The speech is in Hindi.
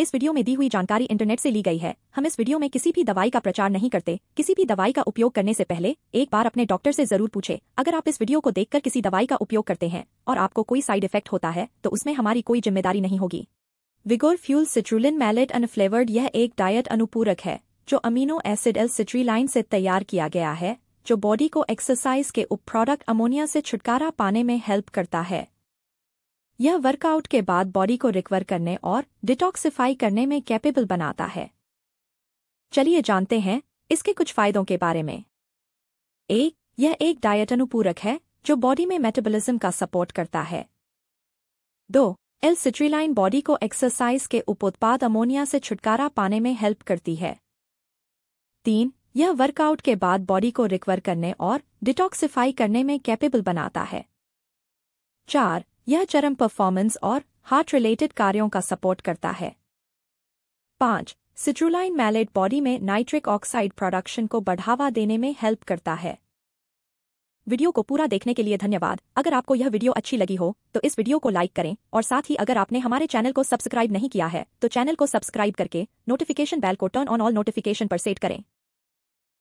इस वीडियो में दी हुई जानकारी इंटरनेट से ली गई है हम इस वीडियो में किसी भी दवाई का प्रचार नहीं करते किसी भी दवाई का उपयोग करने से पहले एक बार अपने डॉक्टर से जरूर पूछे अगर आप इस वीडियो को देखकर किसी दवाई का उपयोग करते हैं और आपको कोई साइड इफेक्ट होता है तो उसमें हमारी कोई जिम्मेदारी नहीं होगी Vigor fuel citrulline malate unflavoured यह एक डायट अनुपूरक है जो अमीनो एसिड एल सिट्रीलाइन से तैयार किया गया है जो बॉडी को एक्सरसाइज के उप प्रोडक्ट अमोनिया से छुटकारा पाने में हेल्प करता है यह वर्कआउट के बाद बॉडी को रिकवर करने और डिटॉक्सिफाई करने में कैपेबल बनाता है चलिए जानते हैं इसके कुछ फायदों के बारे में एक यह एक डायट अनुपूरक है जो बॉडी में मेटाबॉलिज्म का सपोर्ट करता है दो एल सिट्रीलाइन बॉडी को एक्सरसाइज के उपोत्पाद अमोनिया से छुटकारा पाने में हेल्प करती है तीन यह वर्कआउट के बाद बॉडी को रिकवर करने और डिटॉक्सिफाई करने में कैपेबल बनाता है चार यह चरम परफॉर्मेंस और हार्ट रिलेटेड कार्यों का सपोर्ट करता है पांच सिट्रुलाइन मैलेट बॉडी में नाइट्रिक ऑक्साइड प्रोडक्शन को बढ़ावा देने में हेल्प करता है वीडियो को पूरा देखने के लिए धन्यवाद अगर आपको यह वीडियो अच्छी लगी हो तो इस वीडियो को लाइक करें और साथ ही अगर आपने हमारे चैनल को सब्सक्राइब नहीं किया है तो चैनल को सब्सक्राइब करके नोटिफिकेशन बेल को टर्न ऑन ऑल नोटिफिकेशन पर सेट करें